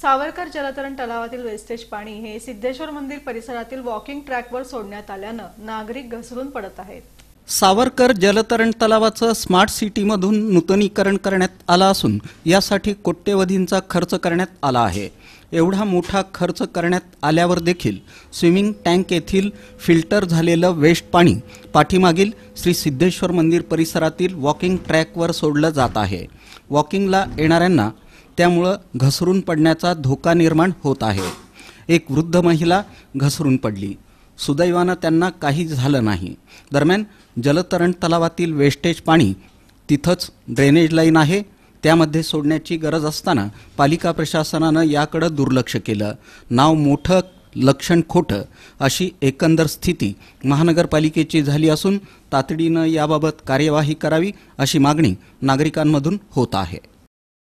सावरकर जलतरण तलावातील वेस्टेज पाणी हे सिद्धेश्वर मंदिर परिसरातील वॉकिंग ट्रॅकवर सोडण्यात आल्यानं नागरिक घसरून पडत आहेत सावरकर जलतरण तलावाचं स्मार्ट सिटीमधून नूतनीकरण करण्यात आलं असून यासाठी कोट्यवधींचा खर्च करण्यात आला आहे एवढा मोठा खर्च करण्यात आल्यावर देखील स्विमिंग टँक येथील फिल्टर झालेलं वेस्ट पाणी पाठीमागील श्री सिद्धेश्वर मंदिर परिसरातील वॉकिंग ट्रॅकवर सोडलं जात आहे वॉकिंगला येणाऱ्यांना त्यामुळं घसरून पडण्याचा धोका निर्माण होत आहे एक वृद्ध महिला घसरून पडली सुदैवानं त्यांना काही झालं नाही दरम्यान जलतरण तलावातील वेस्टेज पाणी तिथंच ड्रेनेज लाईन आहे त्यामध्ये सोडण्याची गरज असताना पालिका प्रशासनानं याकडं दुर्लक्ष केलं नाव मोठं लक्षण खोटं अशी एकंदर स्थिती महानगरपालिकेची झाली असून तातडीनं याबाबत कार्यवाही करावी अशी मागणी नागरिकांमधून होत आहे